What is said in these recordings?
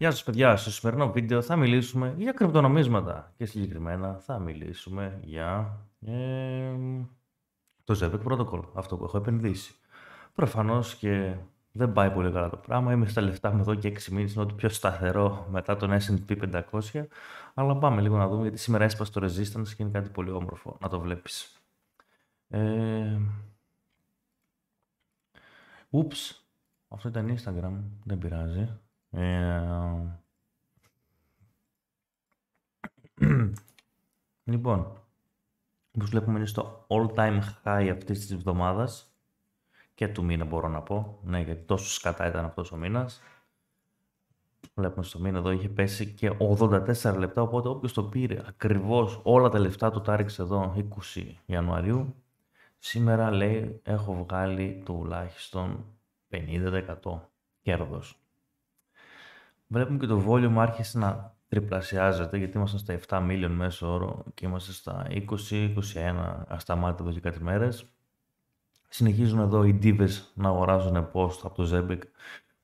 Γεια σας παιδιά, στο σημερινό βίντεο θα μιλήσουμε για κρυπτονομίσματα και συγκεκριμένα θα μιλήσουμε για ε, το Zebec Protocol, αυτό που έχω επενδύσει. Προφανώς και δεν πάει πολύ καλά το πράγμα, είμαι στα λεφτά μου εδώ και 6 μήνες είναι ό,τι πιο σταθερό μετά τον S&P 500, αλλά πάμε λίγο να δούμε γιατί σήμερα έσπασε το Resistance και είναι κάτι πολύ όμορφο να το βλέπεις. Ε, Ούψ, αυτό ήταν Instagram, δεν πειράζει. Ε, λοιπόν, όπως βλέπουμε είναι στο all time high αυτής της εβδομάδας και του μήνα μπορώ να πω, ναι γιατί τόσος σκατά ήταν αυτός ο μήνας. Βλέπουμε στο μήνα εδώ είχε πέσει και 84 λεπτά, οπότε όποιος το πήρε ακριβώς όλα τα λεφτά του τα εδώ 20 Ιανουαρίου. Σήμερα λέει έχω βγάλει τουλάχιστον 50% κέρδος βλέπουμε και το volume άρχισε να τριπλασιάζεται, γιατί ήμασταν στα 7 million μέσο όρο και είμαστε στα 20-21 ασταμάτητα εδώ και κάτι μέρες. Συνεχίζουν εδώ οι divers να αγοράζουν post από το Zebek.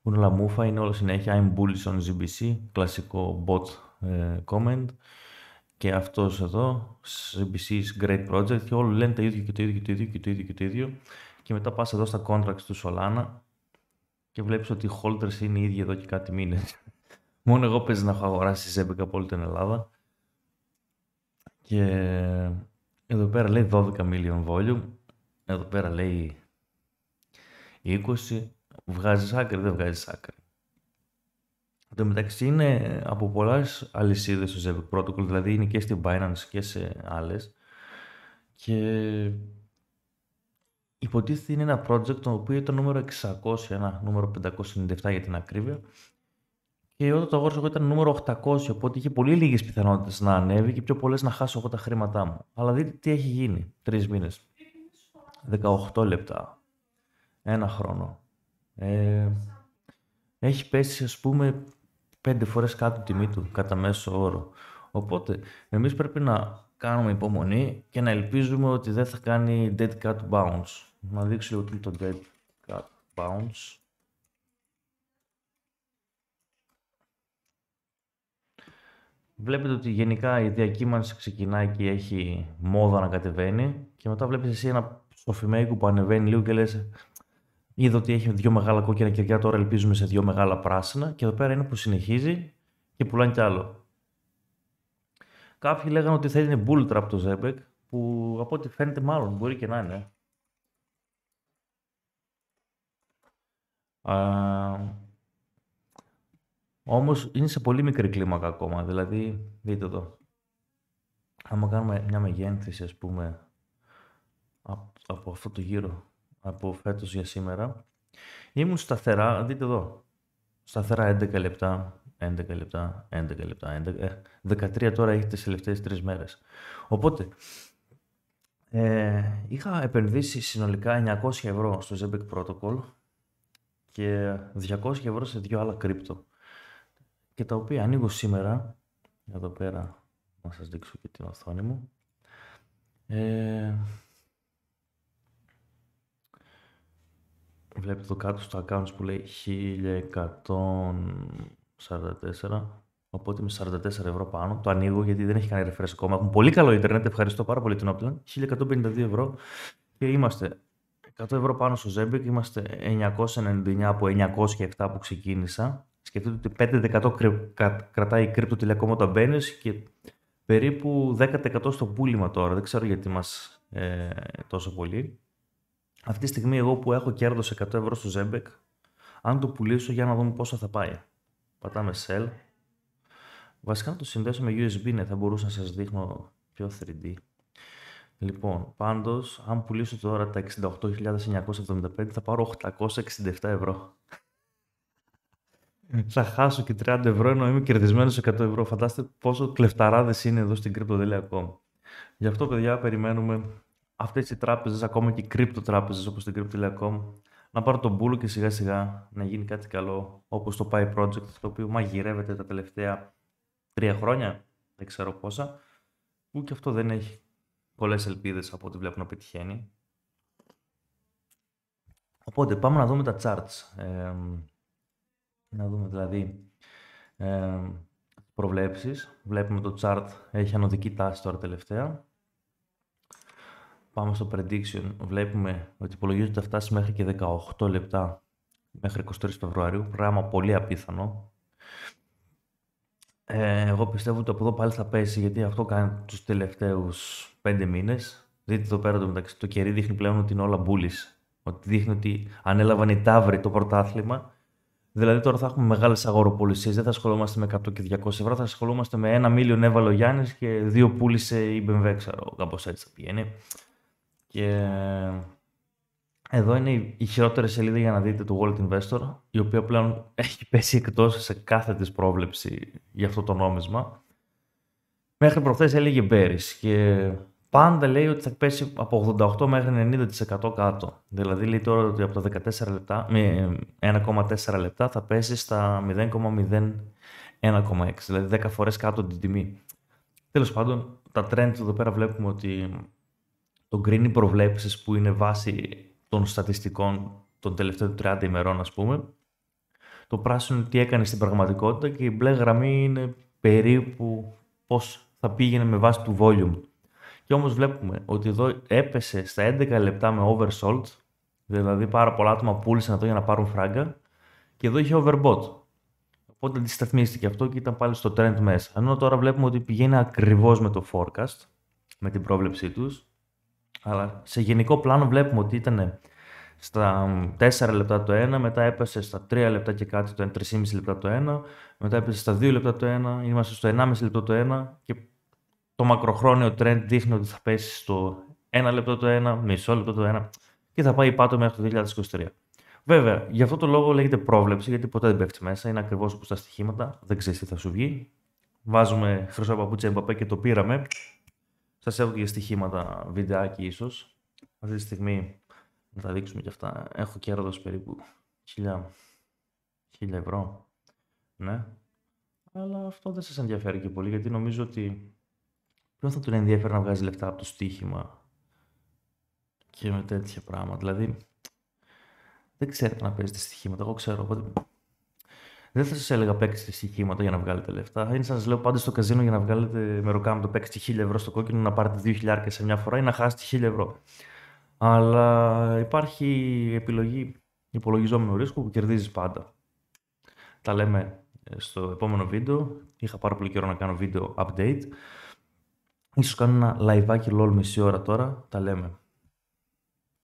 Είναι λαμούφα, είναι όλα συνέχεια. I'm bullish on GBC, κλασικό bot ε, comment. Και αυτός εδώ, is great project και όλοι λένε το ίδιο και το ίδιο και το ίδιο και το ίδιο και το ίδιο. Και μετά πας εδώ στα contracts του Solana και βλέπεις ότι οι holders είναι οι ίδιοι εδώ και κάτι μήνες. Μόνο εγώ παίζει να έχω αγοράσει Ζέμπικα από όλη την Ελλάδα. Και εδώ πέρα λέει 12 million volume. Εδώ πέρα λέει 20. βγάζεις άκρη, δεν βγάζεις άκρη. Εν τω μεταξύ είναι από πολλές αλυσίδες το Zevic Protocol, δηλαδή είναι και στην Binance και σε άλλες. Και υποτίθεται είναι ένα project το οποίο ήταν νούμερο 600, ένα νούμερο 597 για την ακρίβεια, και όταν το αγόρασα εγώ ήταν νούμερο 800, οπότε είχε πολύ λίγες πιθανότητες να ανέβει και πιο πολλές να χάσω εγώ τα χρήματά μου. Αλλά δείτε τι έχει γίνει. Τρεις μήνες. 18 λεπτά. Ένα χρόνο. Ε, έχει πέσει, ας πούμε, πέντε φορές κάτω τιμή του, κατά μέσο όρο. Οπότε, εμείς πρέπει να κάνουμε υπομονή και να ελπίζουμε ότι δεν θα κάνει dead cut bounce. Να δείξω λίγο το dead cut bounce. βλέπετε ότι γενικά η διακύμανση ξεκινάει και έχει μόδα να κατεβαίνει και μετά βλέπεις εσύ ένα στοφιμέικο που ανεβαίνει λίγο και λες είδω ότι έχει δύο μεγάλα κόκκινα κεριά, τώρα ελπίζουμε σε δύο μεγάλα πράσινα και εδώ πέρα είναι που συνεχίζει και πουλάνε κι άλλο. Κάποιοι λέγανε ότι θα είναι bull trap το Ζέμπεκ, που από ό,τι φαίνεται μάλλον μπορεί και να είναι. Όμως είναι σε πολύ μικρή κλίμακα ακόμα. Δηλαδή, δείτε εδώ. Άμα κάνουμε μια μεγέθυνση, ας πούμε, από αυτό το γύρο, από φέτος για σήμερα, ήμουν σταθερά, δείτε εδώ, σταθερά 11 λεπτά, 11 λεπτά, 11 λεπτά, 13 ε, τώρα έχει τις τελευταίες τρεις μέρες. Οπότε, ε, είχα επενδύσει συνολικά 900 ευρώ στο Zebek Protocol και 200 ευρώ σε δύο άλλα κρύπτο και τα οποία ανοίγω σήμερα. Εδώ πέρα να σας δείξω και την οθόνη μου. Ε, βλέπετε εδώ κάτω στο accounts που λέει 1144. Οπότε είμαι 44 ευρώ πάνω. Το ανοίγω γιατί δεν έχει κάνει refresh ακόμα. Έχουν πολύ καλό Ιντερνετ. Ευχαριστώ πάρα πολύ την Optilan. 1152 ευρώ και είμαστε 100 ευρώ πάνω στο και Είμαστε 999 από 907 που ξεκίνησα. Σκεφτείτε ότι 5% κρατάει η κρύπτο μπαίνεις και περίπου 10% στο πούλημα τώρα. Δεν ξέρω γιατί μας ε, τόσο πολύ. Αυτή τη στιγμή εγώ που έχω κέρδος 100 ευρώ στο Ζέμπεκ, αν το πουλήσω για να δούμε πόσο θα πάει. Πατάμε sell. Βασικά να το συνδέσω με USB, ναι, θα μπορούσα να σας δείχνω πιο 3D. Λοιπόν, πάντως, αν πουλήσω τώρα τα 68.975 θα πάρω 867 ευρώ θα χάσω και 30 ευρώ ενώ είμαι κερδισμένος 100 ευρώ. Φαντάστε πόσο κλεφταράδες είναι εδώ στην Crypto.com. Γι' αυτό, παιδιά, περιμένουμε αυτές οι τράπεζες, ακόμα και οι κρυπτο τράπεζε όπως την Crypto.com, να πάρουν τον πούλο και σιγά σιγά να γίνει κάτι καλό όπως το Pi Project, το οποίο μαγειρεύεται τα τελευταία τρία χρόνια, δεν ξέρω πόσα, που και αυτό δεν έχει πολλές ελπίδες από ό,τι βλέπω να πετυχαίνει. Οπότε πάμε να δούμε τα charts. Να δούμε δηλαδή ε, προβλέψεις. Βλέπουμε το chart έχει ανωδική τάση τώρα τελευταία. Πάμε στο prediction. Βλέπουμε ότι υπολογίζεται θα φτάσει μέχρι και 18 λεπτά μέχρι 23 Φεβρουαρίου. Πράγμα πολύ απίθανο. Ε, εγώ πιστεύω ότι από εδώ πάλι θα πέσει γιατί αυτό κάνει τους τελευταίους 5 μήνες. Δείτε εδώ πέρα το μεταξύ. Το κερί δείχνει πλέον ότι είναι όλα μπούλης. Ότι δείχνει ότι ανέλαβαν οι τάβροι το πρωτάθλημα Δηλαδή τώρα θα έχουμε μεγάλες αγοροπολισίες. Δεν θα ασχολούμαστε με 100 και 200 ευρώ, θα ασχολούμαστε με ένα μίλιον έβαλε ο Γιάννης και δύο πούλησε η BMW, ξέρω κάπως έτσι θα πηγαίνει. Και εδώ είναι η χειρότερη σελίδα για να δείτε το World Investor, η οποία πλέον έχει πέσει εκτός σε κάθε της πρόβλεψη για αυτό το νόμισμα. Μέχρι προχθές έλεγε Μπέρις και πάντα λέει ότι θα πέσει από 88 μέχρι 90% κάτω. Δηλαδή λέει τώρα ότι από τα 14 λεπτά, 1,4 λεπτά θα πέσει στα 0,01,6. Δηλαδή 10 φορές κάτω την τιμή. Τέλος πάντων, τα trend εδώ πέρα βλέπουμε ότι το γκρίνει προβλέψεις που είναι βάση των στατιστικών των τελευταίων 30 ημερών ας πούμε. Το πράσινο τι έκανε στην πραγματικότητα και η μπλε γραμμή είναι περίπου πώς θα πήγαινε με βάση του volume. Και όμως βλέπουμε ότι εδώ έπεσε στα 11 λεπτά με oversold, δηλαδή πάρα πολλά άτομα πούλησαν εδώ για να πάρουν φράγκα, και εδώ είχε overbought. Οπότε αντισταθμίστηκε αυτό και ήταν πάλι στο trend μέσα. Ενώ τώρα βλέπουμε ότι πηγαίνει ακριβώς με το forecast, με την πρόβλεψή τους, αλλά σε γενικό πλάνο βλέπουμε ότι ήταν στα 4 λεπτά το 1, μετά έπεσε στα 3 λεπτά και κάτι το 1, 3,5 λεπτά το 1, μετά έπεσε στα 2 λεπτά το 1, είμαστε στο 1,5 λεπτό το 1. και το μακροχρόνιο trend δείχνει ότι θα πέσει στο ένα λεπτό το ένα, μισό λεπτό το ένα και θα πάει πάτο μέχρι το 2023. Βέβαια, γι' αυτό το λόγο λέγεται πρόβλεψη, γιατί ποτέ δεν πέφτει μέσα. Είναι ακριβώς όπως τα στοιχήματα. Δεν ξέρεις τι θα σου βγει. Βάζουμε χρυσό παπούτσι Εμπαπέ και το πήραμε. Σας έχω και στοιχήματα, βιντεάκι ίσως. Αυτή τη στιγμή να τα δείξουμε και αυτά. Έχω κέρδος περίπου 1000, 1000 ευρώ. Ναι. Αλλά αυτό δεν σας ενδιαφέρει και πολύ, γιατί νομίζω ότι Ποιος θα τον ενδιαφέρει να βγάζει λεφτά από το στοίχημα και με τέτοια πράγματα. Δηλαδή, δεν ξέρετε να παίζετε στοιχήματα. Εγώ ξέρω, οπότε δεν θα σας έλεγα παίξτε στοιχήματα για να βγάλετε λεφτά. Ή σας λέω πάντα στο καζίνο για να βγάλετε το παίξτε 1000 ευρώ στο κόκκινο, να πάρετε 2.000 σε μια φορά ή να χάσετε 1000 ευρώ. Αλλά υπάρχει επιλογή υπολογιζόμενου ρίσκου που κερδίζεις πάντα. Τα λέμε ε, στο επόμενο βίντεο. Είχα πάρα πολύ καιρό να κάνω βίντεο update. Ίσως κάνω ένα λαϊβάκι λολ μισή ώρα τώρα. Τα λέμε.